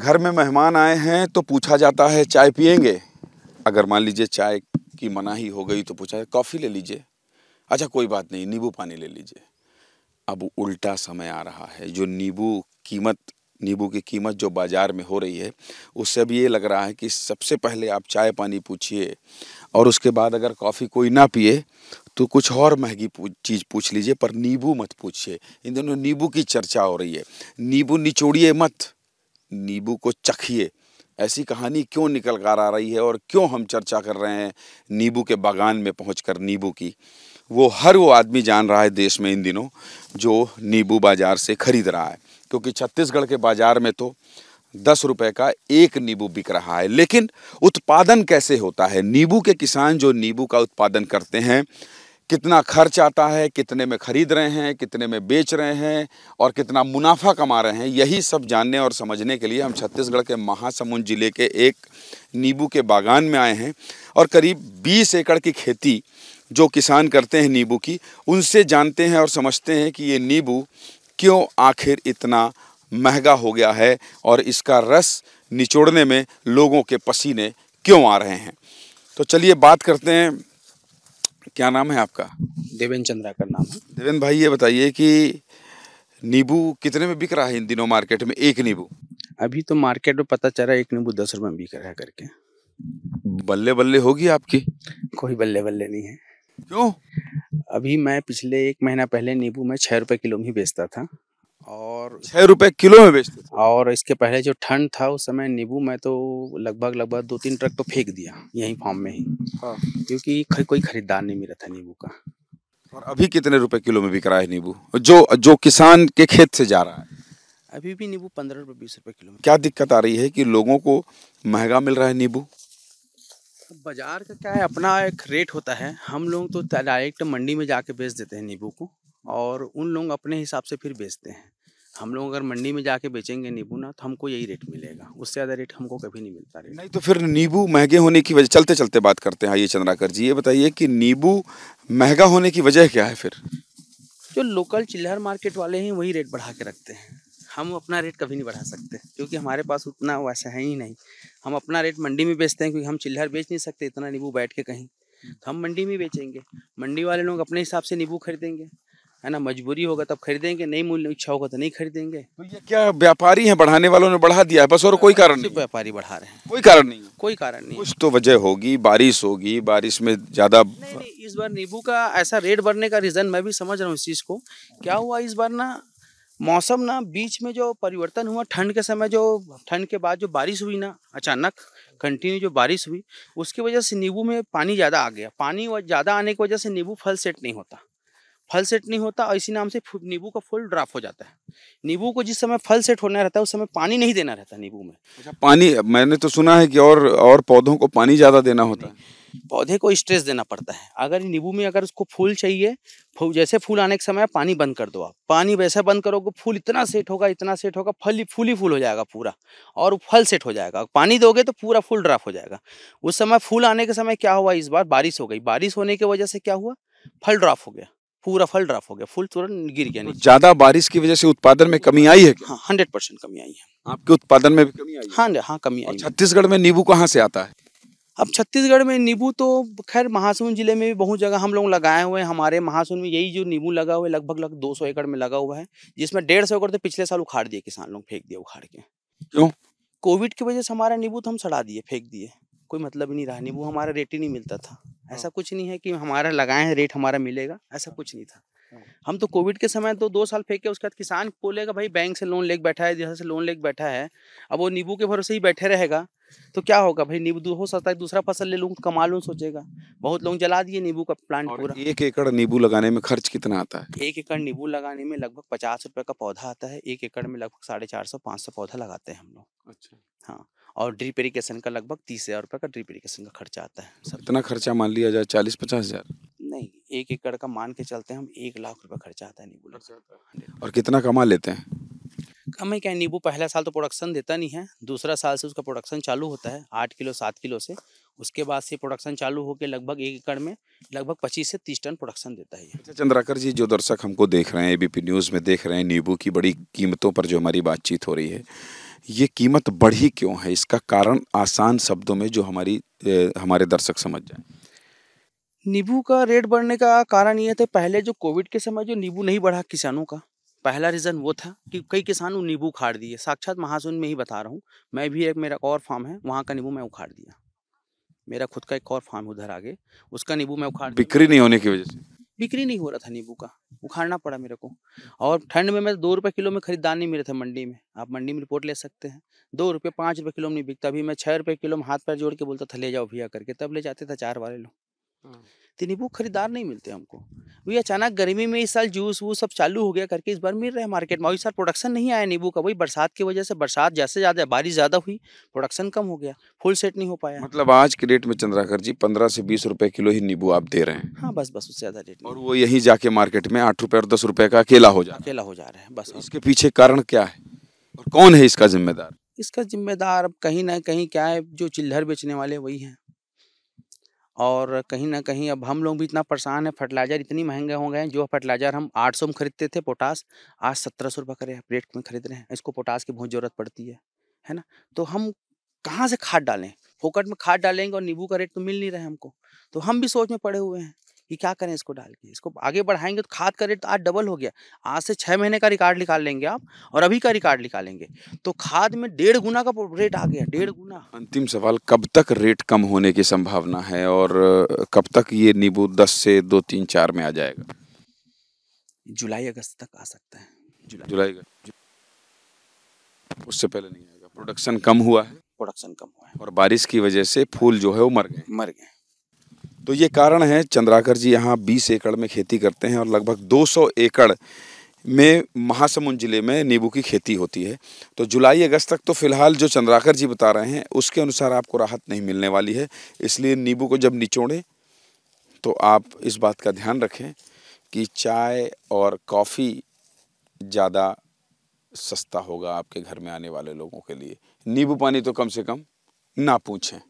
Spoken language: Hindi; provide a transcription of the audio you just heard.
घर में मेहमान आए हैं तो पूछा जाता है चाय पियेंगे अगर मान लीजिए चाय की मनाही हो गई तो पूछा कॉफ़ी ले लीजिए अच्छा कोई बात नहीं नींबू पानी ले लीजिए अब उल्टा समय आ रहा है जो नींबू कीमत नींबू की कीमत जो बाज़ार में हो रही है उससे भी ये लग रहा है कि सबसे पहले आप चाय पानी पूछिए और उसके बाद अगर कॉफ़ी कोई ना पिए तो कुछ और महंगी चीज़ पूछ लीजिए पर नींबू मत पूछिए इन दोनों नींबू की चर्चा हो रही है नींबू निचोड़िए मत नींबू को चखिए ऐसी कहानी क्यों निकल कर आ रही है और क्यों हम चर्चा कर रहे हैं नींबू के बागान में पहुँच नींबू की वो हर वो आदमी जान रहा है देश में इन दिनों जो नींबू बाज़ार से ख़रीद रहा है क्योंकि छत्तीसगढ़ के बाज़ार में तो दस रुपए का एक नींबू बिक रहा है लेकिन उत्पादन कैसे होता है नींबू के किसान जो नींबू का उत्पादन करते हैं कितना खर्च आता है कितने में ख़रीद रहे हैं कितने में बेच रहे हैं और कितना मुनाफा कमा रहे हैं यही सब जानने और समझने के लिए हम छत्तीसगढ़ के महासमुंद ज़िले के एक नींबू के बागान में आए हैं और करीब 20 एकड़ की खेती जो किसान करते हैं नींबू की उनसे जानते हैं और समझते हैं कि ये नींबू क्यों आखिर इतना महंगा हो गया है और इसका रस निचोड़ने में लोगों के पसीने क्यों आ रहे हैं तो चलिए बात करते हैं क्या नाम है आपका देवेंद्र चंद्रा का नाम है देवेंद्र भाई ये बताइए कि नींबू कितने में बिक रहा है इन दिनों मार्केट में एक नींबू अभी तो मार्केट में पता चल रहा है एक नींबू दस रुपये में बिक रहा है करके बल्ले बल्ले होगी आपकी कोई बल्ले बल्ले नहीं है क्यों अभी मैं पिछले एक महीना पहले नींबू में छः रुपये किलो में ही बेचता था और छह रुपए किलो में बेचते थे और इसके पहले जो ठंड था उस समय नींबू मैं तो लगभग लगभग दो तीन ट्रक तो फेंक दिया यही फॉर्म में ही हाँ। क्योंकि कोई खरीदार नहीं मिला था नींबू का और अभी कितने रुपए किलो में बिक रहा है नींबू जो जो किसान के खेत से जा रहा है अभी भी नींबू पंद्रह रुपये बीस रुपये किलो में क्या दिक्कत आ रही है कि लोगों को महंगा मिल रहा है नींबू बाजार का क्या है अपना एक रेट होता है हम लोग तो डायरेक्ट मंडी में जाके बेच देते हैं नींबू को और उन लोग अपने हिसाब से फिर बेचते हैं हम लोग अगर मंडी में जाके बेचेंगे नींबू ना तो हमको यही रेट मिलेगा उससे ज़्यादा रेट हमको कभी नहीं मिलता रेट नहीं तो फिर नींबू महंगे होने की वजह चलते चलते बात करते हैं ये चंद्राकर जी ये बताइए कि नींबू महंगा होने की वजह क्या है फिर जो लोकल चिल्हर मार्केट वाले हैं वही रेट बढ़ा के रखते हैं हम अपना रेट कभी नहीं बढ़ा सकते क्योंकि हमारे पास उतना वैसा है ही नहीं हम अपना रेट मंडी में बेचते हैं क्योंकि हम चिल्हर बेच नहीं सकते इतना नींबू बैठ के कहीं तो हम मंडी में बेचेंगे मंडी वाले लोग अपने हिसाब से नींबू खरीदेंगे है ना मजबूरी होगा तब खरीदेंगे नहीं मूल्य इच्छा होगा तो नहीं खरीदेंगे तो ये क्या व्यापारी हैं बढ़ाने वालों ने बढ़ा दिया है बस और कोई हाँ, कारण नहीं व्यापारी बढ़ा रहे हैं कोई कारण नहीं कोई कारण नहीं कुछ तो वजह होगी बारिश होगी बारिश में ज्यादा इस बार नींबू का ऐसा रेट बढ़ने का रीजन मैं भी समझ रहा हूँ इस चीज को क्या हुआ इस बार ना मौसम ना बीच में जो परिवर्तन हुआ ठंड के समय जो ठंड के बाद जो बारिश हुई ना अचानक कंटिन्यू जो बारिश हुई उसकी वजह से नींबू में पानी ज़्यादा आ गया पानी ज़्यादा आने की वजह से नींबू फल सेट नहीं होता फल सेट नहीं होता और इसी नाम से नींबू का फूल ड्राफ हो जाता है नींबू को जिस समय फल सेट होना रहता है उस समय पानी नहीं देना रहता नींबू में अच्छा पानी मैंने तो सुना है कि और और पौधों को पानी ज़्यादा देना होता है पौधे को स्ट्रेस देना पड़ता है अगर नींबू में अगर उसको फूल चाहिए फूल जैसे फूल आने के समय पानी बंद कर दो आप पानी वैसे बंद करोगे फूल इतना सेट होगा इतना सेट होगा फल ही फूल ही फूल हो जाएगा पूरा और फल सेट हो जाएगा पानी दोगे तो पूरा फूल ड्राफ हो जाएगा उस समय फूल आने के समय क्या हुआ इस बार बारिश हो गई बारिश होने की वजह से क्या हुआ फल ड्राफ हो गया पूरा फल ड्राफ हो गया फुल तुरंत गिर गया तो ज्यादा बारिश की वजह से उत्पादन में कमी आई है हंड्रेड हाँ, परसेंट कमी आई है आपके उत्पादन में भी कमी आई हाँ, हाँ हाँ कमी आई छत्तीसगढ़ में नींबू कहाँ से आता है अब छत्तीसगढ़ में नींबू तो खैर महासमुंद जिले में भी बहुत जगह हम लोग लगाए हुए हैं हमारे महासमुंद में यही जो नींबू लगा हुआ है लगभग लगभग दो सौ एकड़ में लगा हुआ है जिसमें डेढ़ सौ एकड़ तो पिछले साल उखाड़ दिए किसान लोग फेंक दिए उखाड़ के क्यों कोविड की वजह से हमारा नींबू तो हम सड़ा दिए फेंक दिए कोई मतलब ही नहीं रहा नींबू हमारा रेट ही नहीं मिलता था हाँ। ऐसा कुछ नहीं है कि हमारा लगाए हैं रेट हमारा मिलेगा ऐसा हाँ। कुछ नहीं था हाँ। हम तो कोविड के समय तो दो साल फेंक के उसके बाद किसान बोलेगा भाई बैंक से लोन लेके बैठा है जहाँ से लोन लेके बैठा है अब वो नींबू के भरोसे ही बैठे रहेगा तो क्या होगा भाई नींबू हो सकता है दूसरा फसल ले लूँ कमा लूँ सोचेगा बहुत लोग जला दिए नींबू का प्लांट पूरा एक एकड़ नींबू लगाने में खर्च कितना आता है एक एकड़ नींबू लगाने में लगभग पचास रुपये का पौधा आता है एक एकड़ में लगभग साढ़े चार सौ पाँच सौ पौधा लगाते हैं हम लोग अच्छा हाँ और ड्रिप इरीगेशन का लगभग तीस हज़ार रुपये का ड्रिप इरीगेशन का खर्चा आता है सर इतना खर्चा मान लिया जाए चालीस पचास हज़ार नहीं एक एकड़ का मान के चलते हम एक लाख रुपये खर्चा आता है नींबू और कितना कमा लेते हैं कम है क्या नींबू पहला साल तो प्रोडक्शन देता नहीं है दूसरा साल से उसका प्रोडक्शन चालू होता है आठ किलो सात किलो से उसके बाद से प्रोडक्शन चालू होकर लगभग एक एकड़ में लगभग पच्चीस से तीस टन प्रोडक्शन देता है अच्छा चंद्राकर जी जो दर्शक हमको देख रहे हैं एबीपी न्यूज़ में देख रहे हैं नींबू की बड़ी कीमतों पर जो हमारी बातचीत हो रही है ये कीमत बढ़ी क्यों है इसका कारण आसान शब्दों में जो हमारी ए, हमारे दर्शक समझ जाए नींबू का रेट बढ़ने का कारण ये था पहले जो कोविड के समय जो नींबू नहीं बढ़ा किसानों का पहला रीज़न वो था कि कई किसान वो नींबू उखाड़ दिए साक्षात महासुन में ही बता रहा हूँ मैं भी एक मेरा और फार्म है वहाँ का नींबू मैं उखाड़ दिया मेरा खुद का एक और फार्म उधर आगे उसका नींबू मैं उखाड़ बिक्री नहीं होने की वजह से बिक्री नहीं हो रहा था नींबू का उखाड़ना पड़ा मेरे को और ठंड में मैं दो रुपये किलो में खरीदार नहीं मिले थे मंडी में आप मंडी में रिपोर्ट ले सकते हैं दो रुपये पाँच रुपये किलो में नहीं बिकता अभी मैं छः रुपये किलो में हाथ पैर जोड़ के बोलता था ले जाओ भैया करके तब ले जाते थे चार वाले लोग हाँ। तो वो खरीदार नहीं मिलते हमको वही अचानक गर्मी में इस साल जूस वो सब चालू हो गया करके इस बार मिल रहे हैं मार्केट में इस साल प्रोडक्शन नहीं आया नींबू का वही बरसात की वजह से बरसात जैसे ज़्यादा बारिश ज़्यादा हुई प्रोडक्शन कम हो गया फुल सेट नहीं हो पाया मतलब आज के रेट में चंद्राकर जी पंद्रह से बीस रुपए किलो ही नींबू आप दे रहे हैं हाँ बस बस उससे ज़्यादा रेट और वो यही जाके मार्केट में आठ रुपए और दस रुपए का अकेला हो जाए अकेला हो जा रहा है तो बस इसके पीछे कारण क्या है और कौन है इसका जिम्मेदार इसका जिम्मेदार अब कहीं ना कहीं क्या है जो चिल्हर बेचने वाले वही हैं और कहीं ना कहीं अब हम लोग भी इतना परेशान है फर्टिलाइज़र इतनी महंगे हो गए हैं जो फर्टिलाइज़र हम 800 में खरीदते थे पोटास आज सत्रह सौ रुपये करे रेट में खरीद रहे हैं इसको पोटास की बहुत ज़रूरत पड़ती है है ना तो हम कहाँ से खाद डालें फोकट में खाद डालेंगे और नींबू का रेट तो मिल नहीं रहा है हमको तो हम भी सोच में पड़े हुए हैं कि क्या करें इसको डाल के इसको आगे बढ़ाएंगे तो खाद का रेट तो आज डबल हो गया आज से छः महीने का रिकॉर्ड निकाल लेंगे आप और अभी का रिकॉर्ड निकालेंगे तो खाद में डेढ़ गुना का रेट आ गया डेढ़ गुना अंतिम सवाल कब तक रेट कम होने की संभावना है और कब तक ये नींबू दस से दो तीन चार में आ जाएगा जुलाई अगस्त तक आ सकता है जुलाई अगस्त उससे पहले नहीं आएगा प्रोडक्शन कम हुआ है प्रोडक्शन कम हुआ है और बारिश की वजह से फूल जो है वो मर गए मर गए तो ये कारण है चंद्राकर जी यहाँ 20 एकड़ में खेती करते हैं और लगभग 200 एकड़ में महासमुंद ज़िले में नींबू की खेती होती है तो जुलाई अगस्त तक तो फिलहाल जो चंद्राकर जी बता रहे हैं उसके अनुसार आपको राहत नहीं मिलने वाली है इसलिए नींबू को जब निचोड़ें तो आप इस बात का ध्यान रखें कि चाय और कॉफ़ी ज़्यादा सस्ता होगा आपके घर में आने वाले लोगों के लिए नींबू पानी तो कम से कम ना पूछें